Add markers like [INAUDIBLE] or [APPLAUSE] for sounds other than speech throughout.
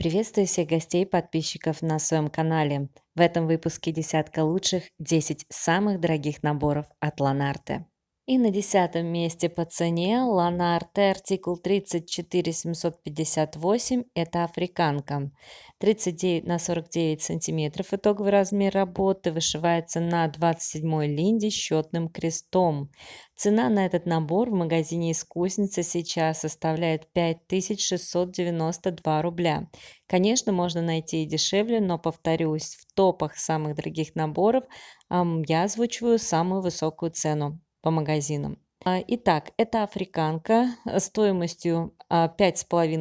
Приветствую всех гостей и подписчиков на своем канале. В этом выпуске десятка лучших 10 самых дорогих наборов от Ланарте. И на десятом месте по цене Ланарте артикул 34758 – это африканка. 39 на 49 сантиметров итоговый размер работы вышивается на 27 линде счетным крестом. Цена на этот набор в магазине «Искусница» сейчас составляет 5692 рубля. Конечно, можно найти и дешевле, но, повторюсь, в топах самых дорогих наборов я озвучиваю самую высокую цену по магазинам. А, итак, это африканка э, стоимостью 5,5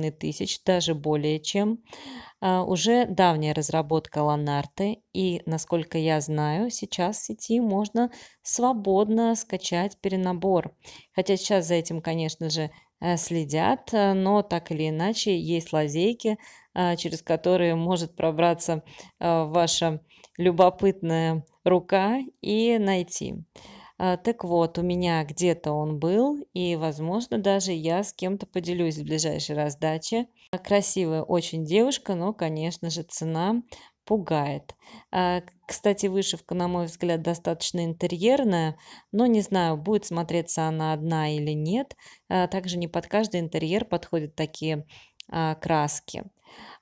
а, тысяч, даже более чем. А, уже давняя разработка Ланарты, и, насколько я знаю, сейчас в сети можно свободно скачать перенабор. Хотя сейчас за этим, конечно же, э, следят, э, но так или иначе есть лазейки, через которые может пробраться ваша любопытная рука и найти. А, так вот, у меня где-то он был, и, возможно, даже я с кем-то поделюсь в ближайшей раздаче. Красивая очень девушка, но, конечно же, цена пугает. А, кстати, вышивка, на мой взгляд, достаточно интерьерная, но не знаю, будет смотреться она одна или нет. А, также не под каждый интерьер подходят такие краски.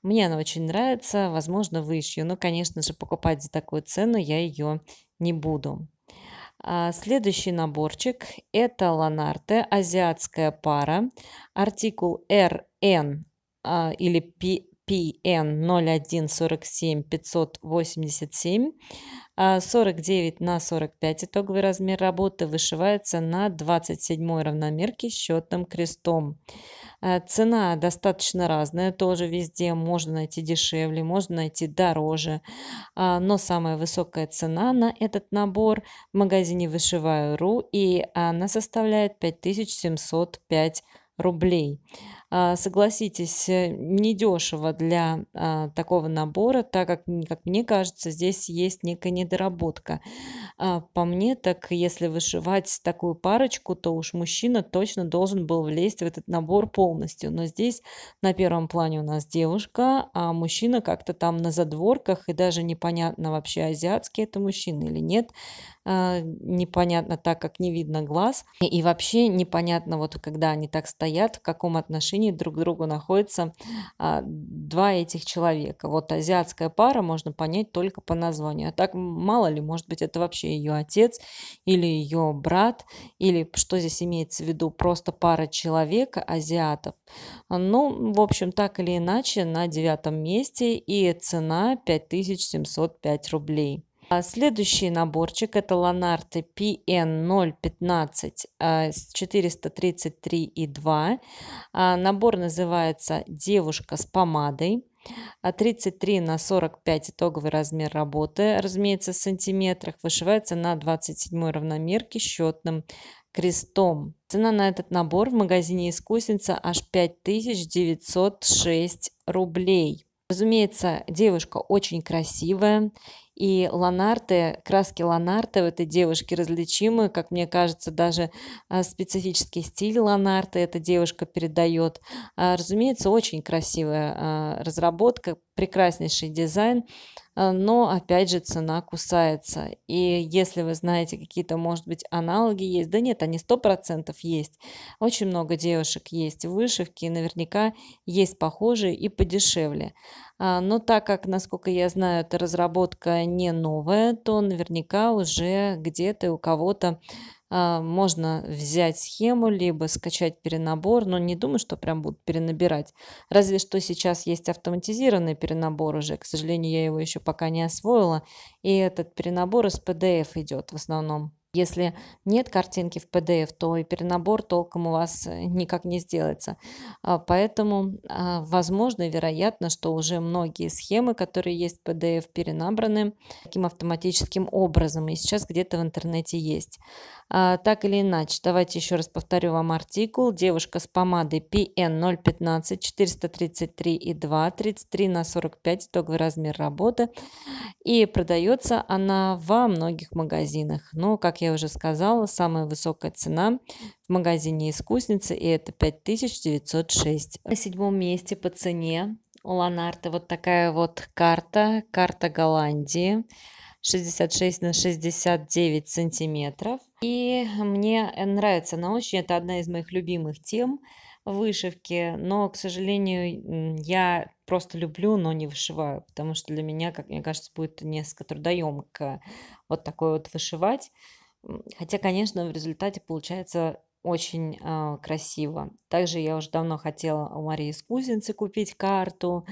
Мне она очень нравится, возможно, вышью, но, конечно же, покупать за такую цену я ее не буду. А, следующий наборчик – это Ланарте, азиатская пара, артикул РН а, или PN 0147 587 49 на 45 итоговый размер работы вышивается на 27 равномерке счетным крестом. А, цена достаточно разная, тоже везде можно найти дешевле, можно найти дороже, а, но самая высокая цена на этот набор в магазине Вышиваю.ру и она составляет 5705 рублей. А, согласитесь, э, недешево для а, такого набора, так как, как мне кажется, здесь есть некая недоработка. А, по мне, так если вышивать такую парочку, то уж мужчина точно должен был влезть в этот набор полностью. Но здесь на первом плане у нас девушка, а мужчина как-то там на задворках, и даже непонятно вообще, азиатский это мужчина или нет. А, непонятно, так как не видно глаз. И вообще непонятно, вот когда они так стоят, в каком отношении друг к другу находятся а, два этих человека. Вот азиатская пара можно понять только по названию. А так мало ли, может быть, это вообще ее отец или ее брат, или что здесь имеется в виду, просто пара человека азиатов. Ну, в общем, так или иначе, на девятом месте и цена 5705 рублей. А, следующий наборчик это Ланарты PN015 а, с 433,2. А, набор называется «Девушка с помадой». 33 на 45 итоговый размер работы, разумеется, в сантиметрах, вышивается на 27 равномерке счетным крестом. Цена на этот набор в магазине «Искусница» аж 5906 рублей. Разумеется, девушка очень красивая и Ланарте, краски Ланарте в этой девушке различимы, как мне кажется, даже а, специфический стиль Ланарте эта девушка передает. А, разумеется, очень красивая а, разработка, прекраснейший дизайн, а, но опять же цена кусается. И если вы знаете, какие-то, может быть, аналоги есть, да нет, они 100% есть. Очень много девушек есть вышивки, наверняка есть похожие и подешевле. А, но так как, насколько я знаю, эта разработка не новая, то наверняка уже где-то у кого-то а, можно взять схему, либо скачать перенабор, но не думаю, что прям будут перенабирать. Разве что сейчас есть автоматизированный перенабор уже, к сожалению, я его еще пока не освоила, и этот перенабор из PDF идет в основном. Если нет картинки в PDF, то и перенабор толком у вас э, никак не сделается. А, поэтому а, возможно и вероятно, что уже многие схемы, которые есть в PDF, перенабраны таким автоматическим образом. И сейчас где-то в интернете есть. А, так или иначе, давайте еще раз повторю вам артикул. Девушка с помадой PN 015 433,2 33 на 45 итоговый размер работы. И продается она во многих магазинах. Но, как я уже сказала, самая высокая цена в магазине искусницы и это 5906. На седьмом месте по цене у Ланарта вот такая вот карта, карта Голландии. 66 на 69 сантиметров. И мне нравится она очень, это одна из моих любимых тем вышивки, но, к сожалению, я просто люблю, но не вышиваю, потому что для меня, как мне кажется, будет несколько трудоемко вот такое вот вышивать. Хотя, конечно, в результате получается очень э, красиво. Также я уже давно хотела у Марии Скузинцы купить карту.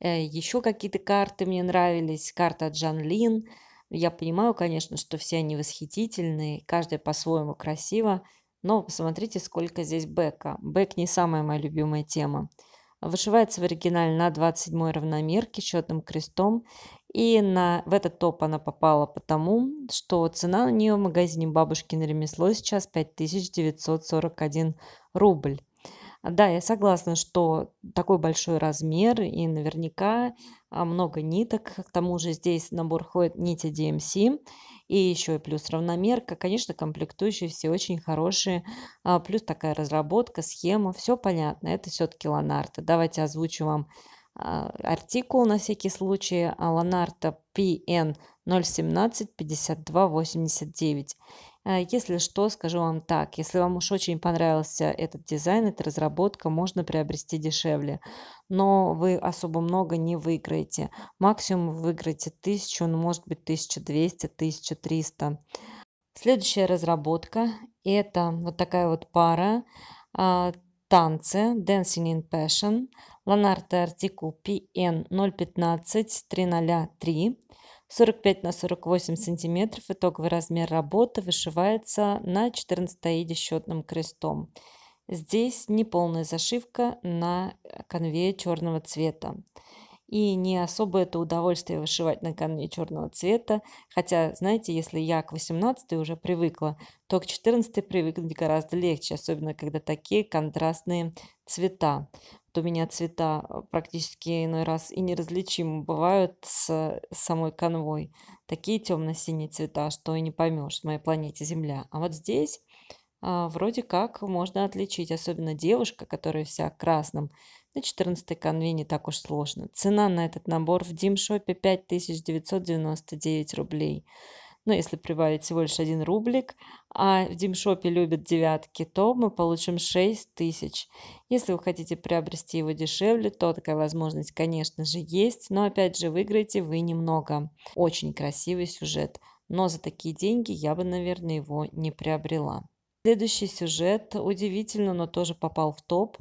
Э, еще какие-то карты мне нравились. Карта Джанлин. Лин я понимаю, конечно, что все они восхитительные, каждая по-своему красива, но посмотрите, сколько здесь бэка. Бэк не самая моя любимая тема. Вышивается в оригинале на 27 равномерке счетным крестом. И на, в этот топ она попала потому, что цена у нее в магазине «Бабушкино ремесло» сейчас 5941 рубль. А, да, я согласна, что такой большой размер и наверняка а, много ниток. К тому же здесь набор ходит нити DMC и еще и плюс равномерка. Конечно, комплектующие все очень хорошие. А, плюс такая разработка, схема, все понятно. Это все-таки Ланарта. Давайте озвучу вам артикул на всякий случай. Ланарта PN 017 5289. Э, если что, скажу вам так, если вам уж очень понравился этот дизайн, эта разработка, можно приобрести дешевле, но вы особо много не выиграете. Максимум выиграете 1000, ну может быть 1200, 1300. Следующая разработка – это вот такая вот пара а, танцы Dancing in Passion, Ланарта артикул PN 015 303. 45 на 48 сантиметров. Итоговый размер работы вышивается на 14 аиде счетным крестом. Здесь неполная зашивка на э, конве черного цвета. И не особо это удовольствие вышивать на конве черного цвета. Хотя, знаете, если я к 18 уже привыкла, то к 14 привыкнуть гораздо легче, особенно когда такие контрастные цвета то меня цвета а, практически иной раз и неразличимы бывают с самой конвой. Такие темно-синие цвета, что и не поймешь в моей планете Земля. А вот здесь а, вроде как можно отличить, особенно девушка, которая вся красным. На 14 конве не так уж сложно. Цена на этот набор в Димшопе 5999 рублей ну, если прибавить всего лишь один рублик, а в Димшопе любят девятки, то мы получим 6 тысяч. Если вы хотите приобрести его дешевле, то такая возможность, конечно же, есть, но опять же, выиграете вы немного. Очень красивый сюжет, но за такие деньги я бы, наверное, его не приобрела. Следующий сюжет, удивительно, но тоже попал в топ.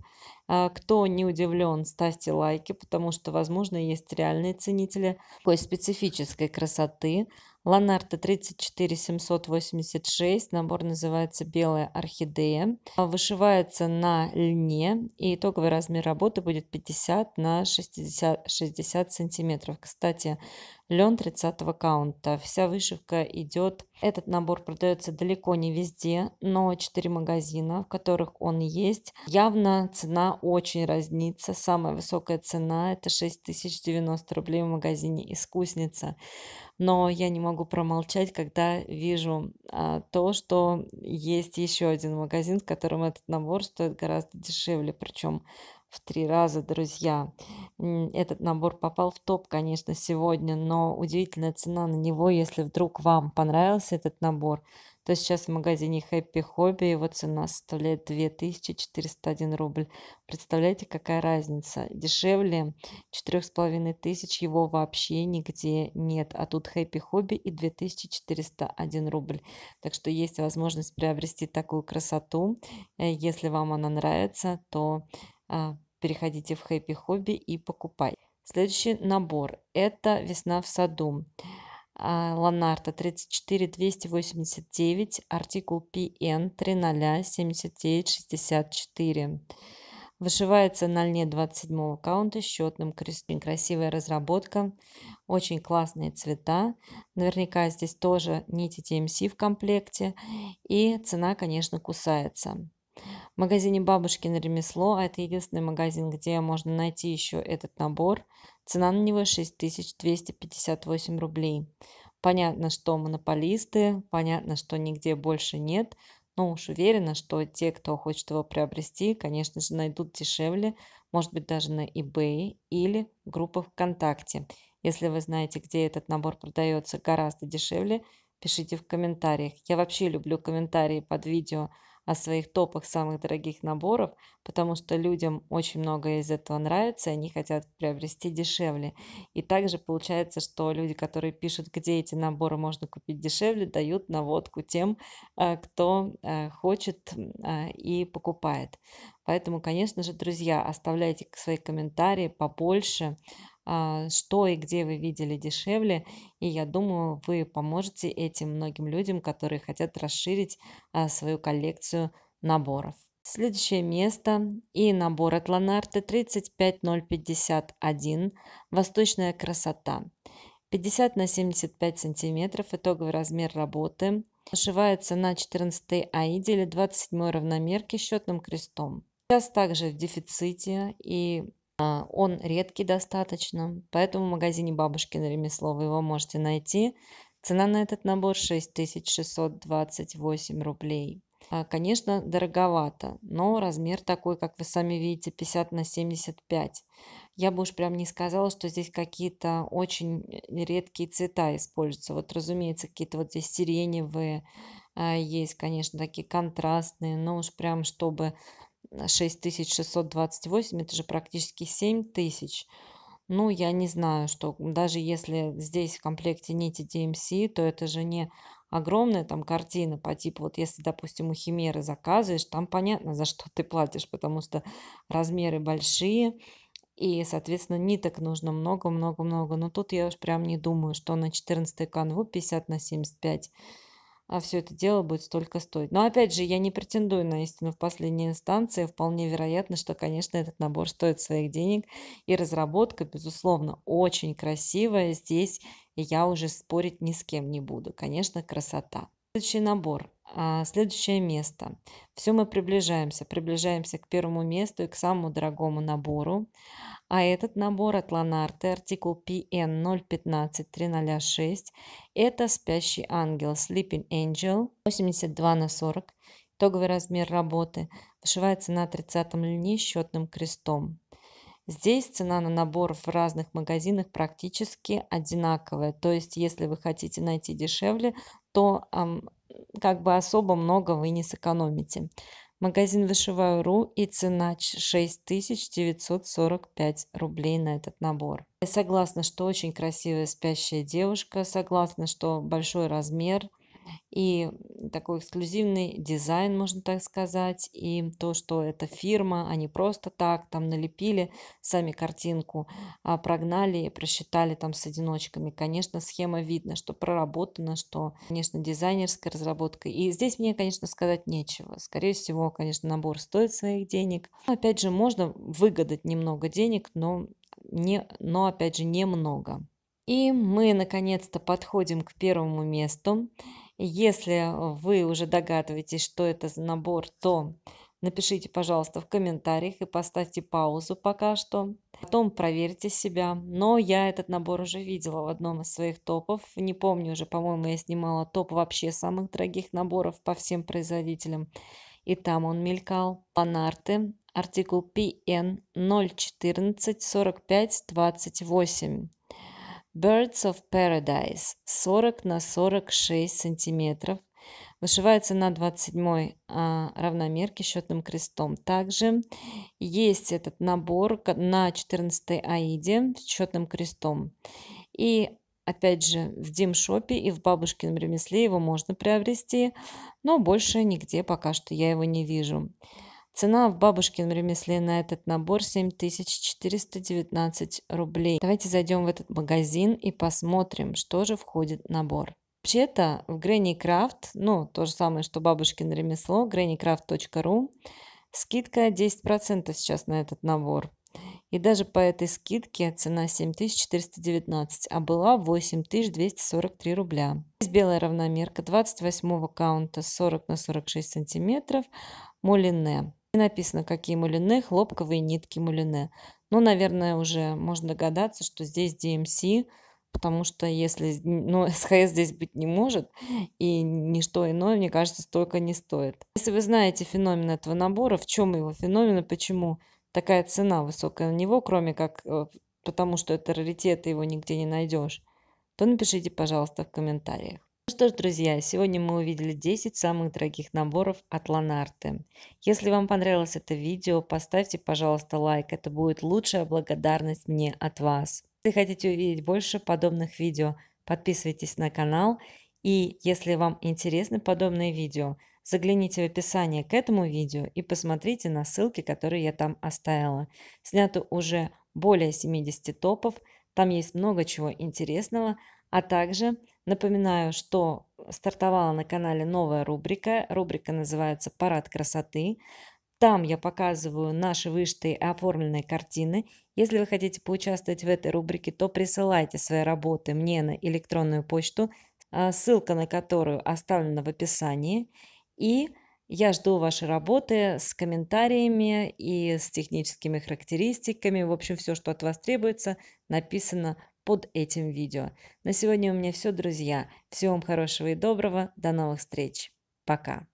А, кто не удивлен, ставьте лайки, потому что, возможно, есть реальные ценители такой специфической красоты. Ланарта 34786, набор называется «Белая орхидея». А, вышивается на льне, и итоговый размер работы будет 50 на 60, 60 сантиметров. Кстати, лен 30 каунта. Вся вышивка идет. Этот набор продается далеко не везде, но 4 магазина, в которых он есть, явно цена очень разнится. Самая высокая цена – это 6090 рублей в магазине «Искусница». Но я не могу промолчать, когда вижу а, то, что есть еще один магазин, в котором этот набор стоит гораздо дешевле, причем в три раза, друзья. Этот набор попал в топ, конечно, сегодня, но удивительная цена на него, если вдруг вам понравился этот набор – то сейчас в магазине Happy Hobby его цена составляет 2401 рубль. Представляете, какая разница? Дешевле 4500 его вообще нигде нет, а тут Happy Hobby и 2401 рубль. Так что есть возможность приобрести такую красоту. Э, если вам она нравится, то а, переходите в Happy Hobby и покупайте. Следующий набор – это «Весна в саду». А, Ланарта 34 289, артикул ПН PN 307964. Вышивается на льне 27 аккаунта, счетным крестом. Красивая разработка, очень классные цвета. Наверняка здесь тоже нити TMC эм в комплекте. И цена, конечно, кусается. В магазине «Бабушкино ремесло», это единственный магазин, где можно найти еще этот набор, Цена на него 6258 рублей. Понятно, что монополисты, понятно, что нигде больше нет, но уж уверена, что те, кто хочет его приобрести, конечно же, найдут дешевле, может быть, даже на eBay или в группах ВКонтакте. Если вы знаете, где этот набор продается гораздо дешевле, пишите в комментариях. Я вообще люблю комментарии под видео о своих топах самых дорогих наборов, потому что людям очень много из этого нравится, и они хотят приобрести дешевле. И также получается, что люди, которые пишут, где эти наборы можно купить дешевле, дают наводку тем, э, кто э, хочет э, и покупает. Поэтому, конечно же, друзья, оставляйте свои комментарии побольше, а, что и где вы видели дешевле. И я думаю, вы поможете этим многим людям, которые хотят расширить а, свою коллекцию наборов. Следующее место и набор от Ланарте 35051 «Восточная красота». 50 на 75 сантиметров, итоговый размер работы. сшивается на 14 аиде или 27 равномерке счетным крестом. Сейчас также в дефиците и а, он редкий достаточно, поэтому в магазине «Бабушкино ремесло» вы его можете найти. Цена на этот набор 6628 рублей. А, конечно, дороговато, но размер такой, как вы сами видите, 50 на 75. Я бы уж прям не сказала, что здесь какие-то очень э, редкие цвета используются. Вот, разумеется, какие-то вот здесь сиреневые, а, есть, конечно, такие контрастные, но уж прям, чтобы 6628, это же практически 7000. Ну, я не знаю, что даже если здесь в комплекте нити DMC, то это же не огромная там картина по типу, вот если, допустим, у Химеры заказываешь, там понятно, за что ты платишь, потому что размеры большие, и, соответственно, ниток нужно много-много-много. Но тут я уж прям не думаю, что на 14 канву 50 на 75 а все это дело будет столько стоить. Но опять же, я не претендую на истину в последней инстанции. Вполне вероятно, что, конечно, этот набор стоит своих денег. И разработка, безусловно, очень красивая. Здесь я уже спорить ни с кем не буду. Конечно, красота. Следующий набор. А, следующее место. Все мы приближаемся. Приближаемся к первому месту и к самому дорогому набору. А этот набор от Ланарте, артикул PN 015306, это «Спящий ангел» Sleeping Angel 82 на 40. Итоговый размер работы вышивается на 30 льне счетным крестом. Здесь цена на набор в разных магазинах практически одинаковая. То есть, если вы хотите найти дешевле, то эм, как бы особо много вы не сэкономите. Магазин Вышиваю.ру и цена 6945 рублей на этот набор. Я согласна, что очень красивая спящая девушка, согласна, что большой размер, и такой эксклюзивный дизайн, можно так сказать, и то, что это фирма, они просто так там налепили сами картинку, а, прогнали и просчитали там с одиночками. Конечно, схема видно, что проработано, что, конечно, дизайнерская разработка. И здесь мне, конечно, сказать нечего. Скорее всего, конечно, набор стоит своих денег. Ну, опять же, можно выгадать немного денег, но, не, но опять же, немного. И мы, наконец-то, подходим к первому месту. Если вы уже догадываетесь, что это за набор, то напишите, пожалуйста, в комментариях и поставьте паузу пока что. Потом проверьте себя. Но я этот набор уже видела в одном из своих топов. Не помню уже, по-моему, я снимала топ вообще самых дорогих наборов по всем производителям. И там он мелькал. Ланарты, артикул PN 014 45 28. Birds of Paradise 40 на 46 сантиметров. Вышивается на 27 а, равномерке счетным крестом. Также есть этот набор на 14 аиде с счетным крестом. И опять же в Димшопе и в бабушкином ремесле его можно приобрести, но больше нигде пока что я его не вижу. Цена в бабушкином ремесле на этот набор 7419 рублей. Давайте зайдем в этот магазин и посмотрим, что же входит в набор. Вообще-то в Granny Craft, ну, то же самое, что бабушкин ремесло, grannycraft.ru, скидка 10% сейчас на этот набор. И даже по этой скидке цена 7419, а была 8243 рубля. Здесь белая равномерка 28 каунта 40 на 46 сантиметров Молине написано, какие мулины, хлопковые нитки мулины. Ну, наверное, уже можно догадаться, что здесь DMC, потому что если, ну, [LAUGHS] СХС здесь быть не может, и ничто иное, мне кажется, столько не стоит. Если вы знаете феномен этого набора, в чем его феномен и почему такая цена высокая на него, кроме как э, потому что это раритет, и его нигде не найдешь, то напишите, пожалуйста, в комментариях. Ну что ж, друзья, сегодня мы увидели 10 самых дорогих наборов от Ланарте. Если вам понравилось это видео, поставьте, пожалуйста, лайк, это будет лучшая благодарность мне от вас. Если хотите увидеть больше подобных видео, подписывайтесь на канал. И если вам интересны подобные видео, загляните в описание к этому видео и посмотрите на ссылки, которые я там оставила. Снято уже более 70 топов, там есть много чего интересного, а также Напоминаю, что стартовала на канале новая рубрика. Рубрика называется «Парад красоты». Там я показываю наши вышитые и оформленные картины. Если вы хотите поучаствовать в этой рубрике, то присылайте свои работы мне на электронную почту, а, ссылка на которую оставлена в описании. И я жду ваши работы с комментариями и с техническими характеристиками. В общем, все, что от вас требуется, написано под этим видео. На сегодня у меня все, друзья. Всего вам хорошего и доброго. До новых встреч. Пока.